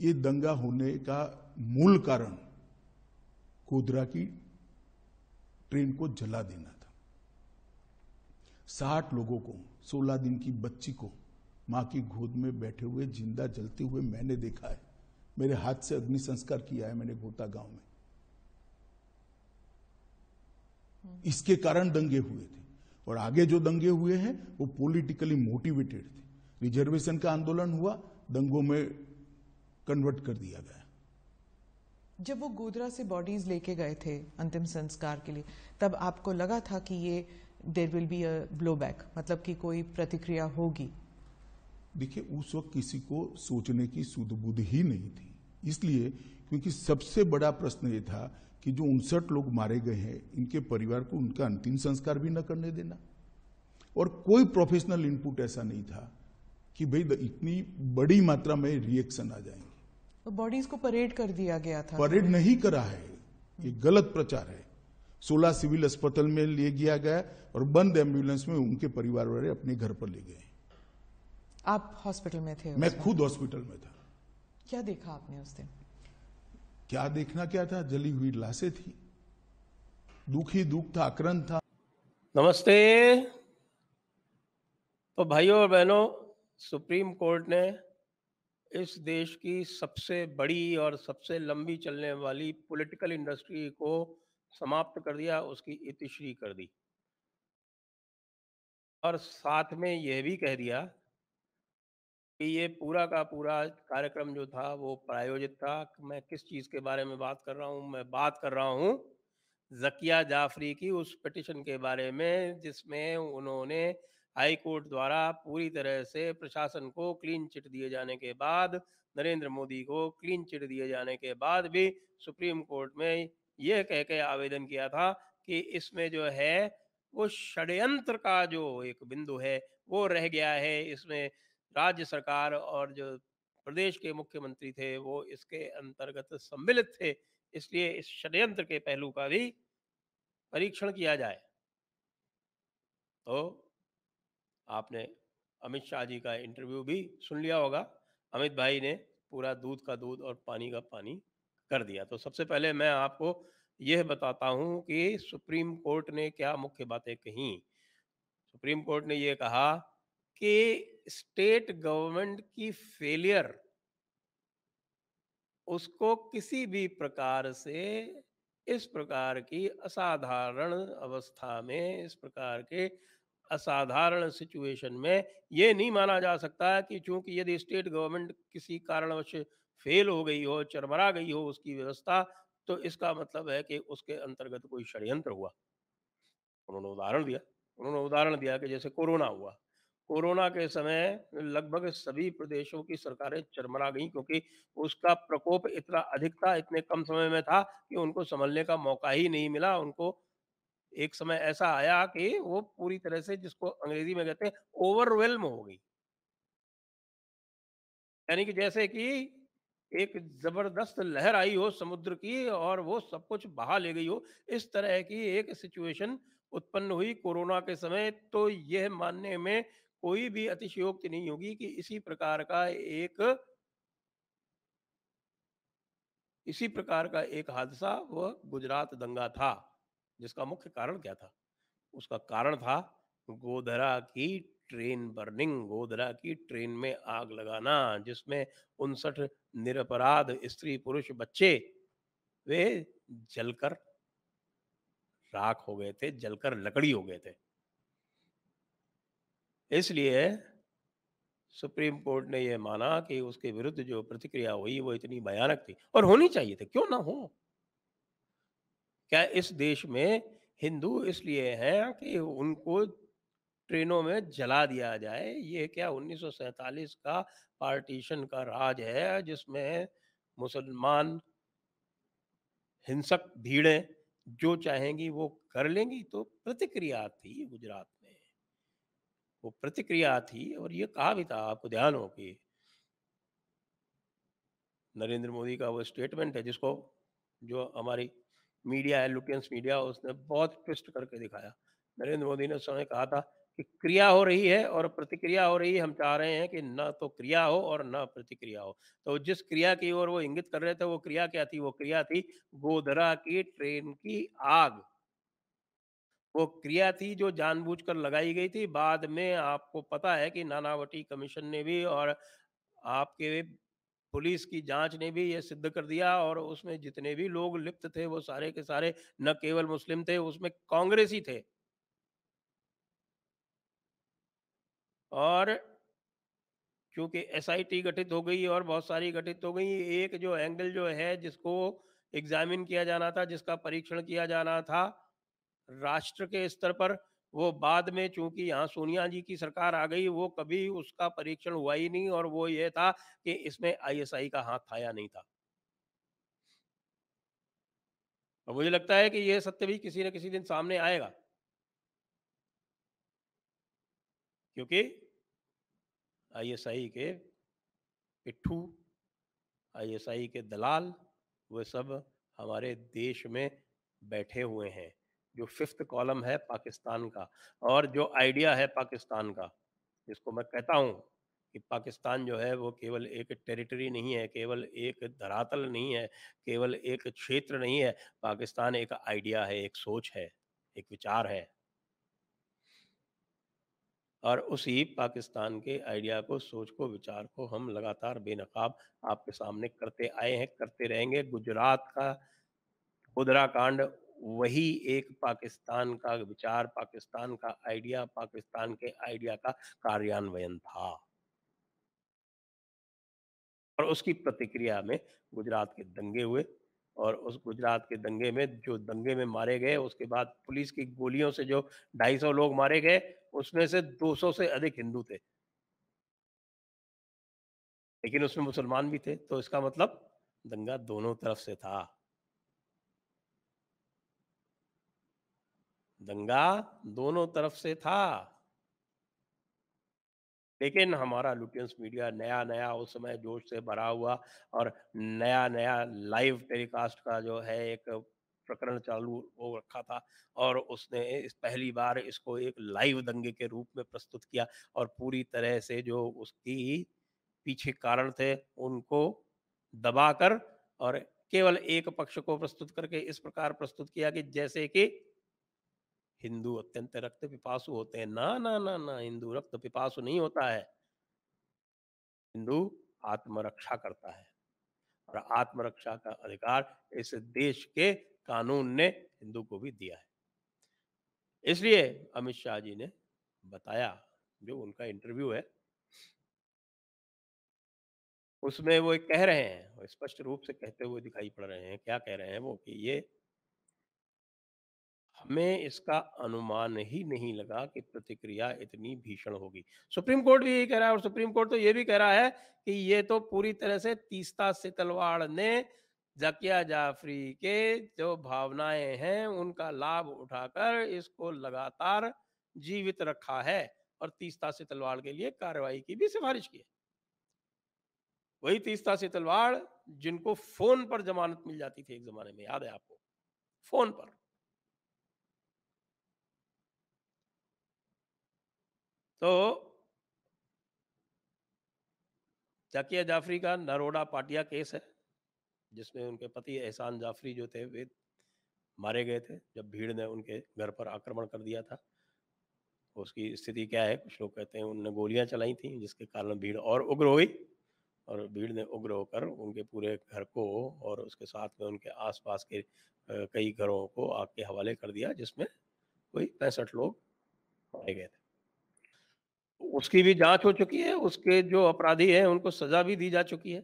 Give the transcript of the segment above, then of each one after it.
ये दंगा होने का मूल कारण कोदरा की ट्रेन को जला देना था साठ लोगों को सोलह दिन की बच्ची को मां की गोद में बैठे हुए जिंदा जलते हुए मैंने देखा है मेरे हाथ से अग्नि संस्कार किया है मैंने गोता गांव में इसके कारण दंगे हुए थे और आगे जो दंगे हुए हैं वो पॉलिटिकली मोटिवेटेड थे रिजर्वेशन का आंदोलन हुआ दंगों में कन्वर्ट कर दिया गया जब वो गोदरा से बॉडीज लेके गए थे अंतिम संस्कार के लिए तब आपको लगा था कि ये there will be a blow back मतलब कि कोई प्रतिक्रिया होगी देखिए उस वक्त किसी को सोचने की सुधबुद ही नहीं थी इसलिए क्योंकि सबसे बड़ा प्रश्न ये था कि जो उनसठ लोग मारे गए हैं इनके परिवार को उनका अंतिम संस्कार भी न करने देना और कोई प्रोफेशनल इनपुट ऐसा नहीं था कि भाई इतनी बड़ी मात्रा में रिएक्शन आ जाएंगे तो बॉडीज को परेड कर दिया गया था परेड नहीं करा है ये गलत प्रचार है 16 सिविल अस्पताल में ले गया गया और बंद एम्बुलेंस में उनके परिवार वाले अपने घर पर ले गए आप हॉस्पिटल में थे मैं खुद हॉस्पिटल में था क्या देखा आपने उस दिन क्या देखना क्या था जली हुई लाशें थी दुखी दुख था आक्रंत था नमस्ते तो भाइयों और बहनों सुप्रीम कोर्ट ने इस देश की सबसे बड़ी और सबसे लंबी चलने वाली पॉलिटिकल इंडस्ट्री को समाप्त कर दिया उसकी इतिश्री कर दी और साथ में यह भी कह दिया कि ये पूरा का पूरा कार्यक्रम जो था वो प्रायोजित था मैं किस चीज़ के बारे में बात कर रहा हूँ मैं बात कर रहा हूँ जकिया जाफरी की उस पिटिशन के बारे में जिसमें उन्होंने हाई कोर्ट द्वारा पूरी तरह से प्रशासन को क्लीन चिट दिए जाने के बाद नरेंद्र मोदी को क्लीन चिट दिए जाने के बाद भी सुप्रीम कोर्ट में यह कह के आवेदन किया था कि इसमें जो है वो षड्यंत्र का जो एक बिंदु है वो रह गया है इसमें राज्य सरकार और जो प्रदेश के मुख्यमंत्री थे वो इसके अंतर्गत सम्मिलित थे इसलिए इस षड्यंत्र के पहलू का भी परीक्षण किया जाए तो आपने अमित शाह जी का इंटरव्यू भी सुन लिया होगा अमित भाई ने पूरा दूध का दूध और पानी का पानी कर दिया तो सबसे पहले मैं आपको यह बताता हूं कि सुप्रीम कोर्ट ने क्या मुख्य बातें कही सुप्रीम कोर्ट ने यह कहा कि स्टेट गवर्नमेंट की फेलियर उसको किसी भी प्रकार से इस प्रकार की असाधारण अवस्था में इस प्रकार के असाधारण सिचुएशन में ये नहीं माना जा सकता है कि चूंकि यदि स्टेट गवर्नमेंट किसी कारणवश फेल हो गई हो चरमरा गई हो उसकी व्यवस्था तो इसका मतलब है कि उसके अंतर्गत कोई षड्यंत्र हुआ उन्होंने उदाहरण दिया उन्होंने उदाहरण दिया कि जैसे कोरोना हुआ कोरोना के समय लगभग सभी प्रदेशों की सरकारें चरमरा गई क्योंकि उसका प्रकोप इतना अधिक था इतने कम समय में था कि उनको संभलने का मौका ही नहीं मिला उनको एक समय ऐसा आया कि वो पूरी तरह से जिसको अंग्रेजी में कहते हैं ओवरवेलम हो गई यानी कि जैसे कि एक जबरदस्त लहर आई हो समुद्र की और वो सब कुछ बहा ले गई हो इस तरह की एक सिचुएशन उत्पन्न हुई कोरोना के समय तो यह मानने में कोई भी अतिशयोक्ति नहीं होगी कि इसी प्रकार का एक इसी प्रकार का एक हादसा वह गुजरात दंगा था जिसका मुख्य कारण क्या था उसका कारण था गोधरा की ट्रेन बर्निंग गोधरा की ट्रेन में आग लगाना जिसमें उनसठ निरपराध स्त्री पुरुष बच्चे वे जलकर राख हो गए थे जलकर लकड़ी हो गए थे इसलिए सुप्रीम कोर्ट ने यह माना कि उसके विरुद्ध जो प्रतिक्रिया हुई वो इतनी भयानक थी और होनी चाहिए थी क्यों ना हो क्या इस देश में हिंदू इसलिए हैं कि उनको ट्रेनों में जला दिया जाए ये क्या 1947 का पार्टीशन का राज है जिसमें मुसलमान हिंसक भीड़े जो चाहेंगी वो कर लेंगी तो प्रतिक्रिया थी गुजरात में वो प्रतिक्रिया थी और ये कहा भी था आपको ध्यान हो कि नरेंद्र मोदी का वो स्टेटमेंट है जिसको जो हमारी मीडिया है लुकेंस मीडिया उसने बहुत ट्विस्ट करके दिखाया नरेंद्र मोदी ने उस समय कहा था कि क्रिया हो रही है और प्रतिक्रिया हो रही है हम चाह रहे हैं कि ना तो क्रिया हो और ना प्रतिक्रिया हो तो जिस क्रिया की ओर वो इंगित कर रहे थे वो क्रिया क्या थी वो क्रिया थी गोधरा की ट्रेन की आग वो क्रिया थी जो जानबूझकर लगाई गई थी बाद में आपको पता है कि नानावटी कमीशन ने भी और आपके पुलिस की जांच ने भी यह सिद्ध कर दिया और उसमें जितने भी लोग लिप्त थे वो सारे के सारे न केवल मुस्लिम थे उसमें कांग्रेसी थे और क्योंकि एसआईटी गठित हो गई और बहुत सारी गठित हो गई एक जो एंगल जो है जिसको एग्जामिन किया जाना था जिसका परीक्षण किया जाना था राष्ट्र के स्तर पर वो बाद में चूंकि यहाँ सोनिया जी की सरकार आ गई वो कभी उसका परीक्षण हुआ ही नहीं और वो ये था कि इसमें आईएसआई का हाथ था या नहीं था और मुझे लगता है कि यह सत्य भी किसी न किसी दिन सामने आएगा क्योंकि आईएसआई के पिट्ठू आईएसआई के दलाल वे सब हमारे देश में बैठे हुए हैं जो फिफ्थ कॉलम है पाकिस्तान का और जो आइडिया है पाकिस्तान का जिसको मैं कहता हूँ कि पाकिस्तान जो है वो केवल एक टेरिटरी नहीं है केवल एक धरातल नहीं है केवल एक क्षेत्र नहीं है पाकिस्तान एक आइडिया है एक सोच है एक विचार है और उसी पाकिस्तान के आइडिया को सोच को विचार को हम लगातार बेनकाब आपके सामने करते आए हैं करते रहेंगे गुजरात का खुदरा कांड वही एक पाकिस्तान का विचार पाकिस्तान का आइडिया पाकिस्तान के आइडिया का कार्यान्वयन था और उसकी प्रतिक्रिया में गुजरात के दंगे हुए और उस गुजरात के दंगे में जो दंगे में मारे गए उसके बाद पुलिस की गोलियों से जो 250 लोग मारे गए उसमें से 200 से अधिक हिंदू थे लेकिन उसमें मुसलमान भी थे तो इसका मतलब दंगा दोनों तरफ से था दंगा दोनों तरफ से था लेकिन हमारा लुटियंस मीडिया नया नया उस समय जोश से भरा हुआ और नया नया लाइव टेलीकास्ट का जो है एक प्रकरण चालू हो रखा था और उसने इस पहली बार इसको एक लाइव दंगे के रूप में प्रस्तुत किया और पूरी तरह से जो उसकी पीछे कारण थे उनको दबाकर और केवल एक पक्ष को प्रस्तुत करके इस प्रकार प्रस्तुत किया कि जैसे कि हिंदू अत्यंत रक्त पिपासु होते हैं ना ना ना ना हिंदू रक्त पिपासु नहीं होता है हिंदू आत्मरक्षा करता है और आत्मरक्षा का अधिकार इस देश के कानून ने हिंदू को भी दिया है इसलिए अमित शाह जी ने बताया जो उनका इंटरव्यू है उसमें वो कह रहे हैं स्पष्ट रूप से कहते हुए दिखाई पड़ रहे हैं क्या कह रहे हैं वो कि ये हमें इसका अनुमान ही नहीं लगा कि प्रतिक्रिया इतनी भीषण होगी सुप्रीम कोर्ट भी यही कह रहा है और सुप्रीम कोर्ट तो ये भी कह रहा है कि ये तो पूरी तरह से से सितलवाड़ ने जकिया जाफरी के जो भावनाएं हैं उनका लाभ उठाकर इसको लगातार जीवित रखा है और तीसता से तलवाड़ के लिए कार्रवाई की भी सिफारिश की है वही तीसता से तलवाड़ जिनको फोन पर जमानत मिल जाती थी एक जमाने में याद है आपको फोन पर तो जाकिया जाफरी का नरोडा पाटिया केस है जिसमें उनके पति एहसान जाफरी जो थे वे मारे गए थे जब भीड़ ने उनके घर पर आक्रमण कर दिया था उसकी स्थिति क्या है कुछ लोग कहते हैं उनने गोलियां चलाई थी जिसके कारण भीड़ और उग्र हुई और भीड़ ने उग्र होकर उनके पूरे घर को और उसके साथ में उनके आसपास के कई घरों को आग के हवाले कर दिया जिसमें कोई पैंसठ लोग मारे गए थे उसकी भी जांच हो चुकी है उसके जो अपराधी हैं उनको सजा भी दी जा चुकी है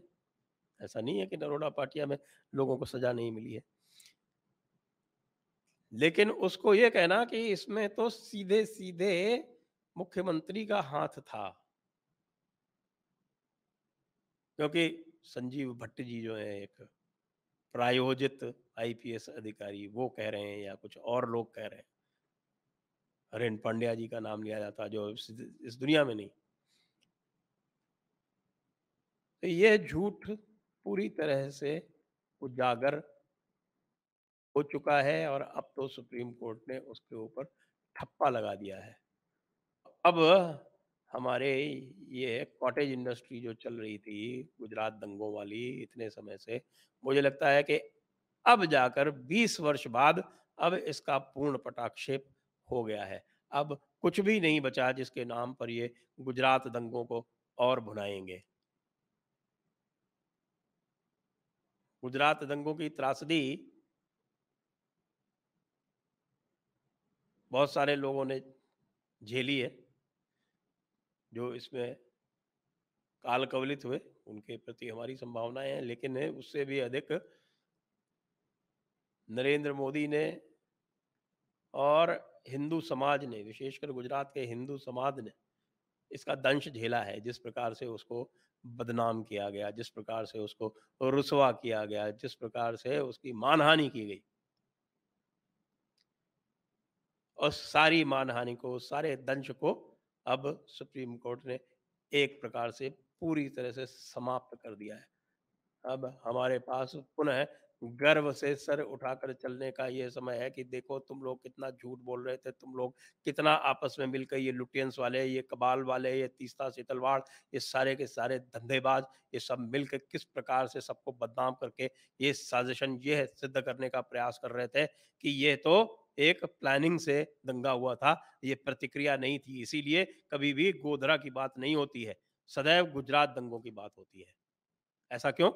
ऐसा नहीं है कि नरोड़ा पाटिया में लोगों को सजा नहीं मिली है लेकिन उसको ये कहना कि इसमें तो सीधे सीधे मुख्यमंत्री का हाथ था क्योंकि संजीव भट्ट जी जो है एक प्रायोजित आईपीएस अधिकारी वो कह रहे हैं या कुछ और लोग कह रहे हैं हरेन पांड्या जी का नाम लिया जाता जो इस दुनिया में नहीं तो ये झूठ पूरी तरह से उजागर हो चुका है और अब तो सुप्रीम कोर्ट ने उसके ऊपर ठप्पा लगा दिया है अब हमारे ये कॉटेज इंडस्ट्री जो चल रही थी गुजरात दंगों वाली इतने समय से मुझे लगता है कि अब जाकर 20 वर्ष बाद अब इसका पूर्ण पटाक्षेप हो गया है अब कुछ भी नहीं बचा जिसके नाम पर ये गुजरात दंगों को और भुनाएंगे गुजरात दंगों की त्रासदी बहुत सारे लोगों ने झेली है जो इसमें काल कवलित हुए उनके प्रति हमारी संभावनाएं हैं लेकिन उससे भी अधिक नरेंद्र मोदी ने और हिंदू समाज ने विशेषकर गुजरात के हिंदू समाज ने इसका दंश झेला है जिस प्रकार से उसको बदनाम किया गया जिस प्रकार से उसको रुसवा किया गया जिस प्रकार से उसकी मानहानि की गई और सारी मानहानि को सारे दंश को अब सुप्रीम कोर्ट ने एक प्रकार से पूरी तरह से समाप्त कर दिया है अब हमारे पास पुनः गर्व से सर उठाकर चलने का यह समय है कि देखो तुम लोग कितना झूठ बोल रहे थे तुम लोग कितना आपस में मिलकर ये लुटियंस वाले ये कबाल वाले ये तीस्ता शीतलवाड़ ये सारे के सारे धंधेबाज ये सब मिलकर किस प्रकार से सबको बदनाम करके ये साजिशन ये सिद्ध करने का प्रयास कर रहे थे कि ये तो एक प्लानिंग से दंगा हुआ था ये प्रतिक्रिया नहीं थी इसीलिए कभी भी गोधरा की बात नहीं होती है सदैव गुजरात दंगों की बात होती है ऐसा क्यों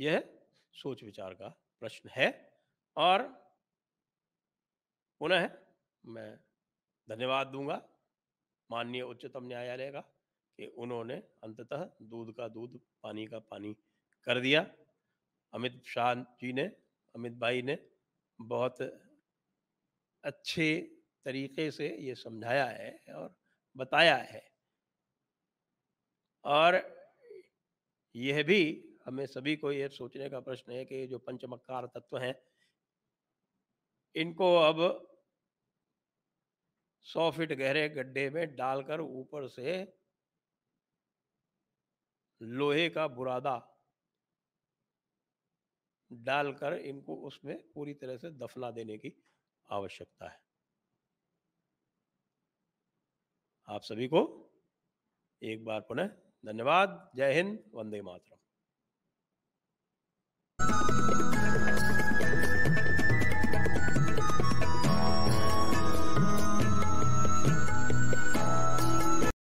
यह सोच विचार का प्रश्न है और पुनः मैं धन्यवाद दूंगा माननीय उच्चतम न्यायालय का कि उन्होंने अंततः दूध का दूध पानी का पानी कर दिया अमित शाह जी ने अमित भाई ने बहुत अच्छे तरीके से ये समझाया है और बताया है और यह भी हमें सभी को ये सोचने का प्रश्न है कि जो पंचमकार तत्व हैं इनको अब सौ फीट गहरे गड्ढे में डालकर ऊपर से लोहे का बुरादा डालकर इनको उसमें पूरी तरह से दफना देने की आवश्यकता है आप सभी को एक बार पुनः धन्यवाद जय हिंद वंदे मातरम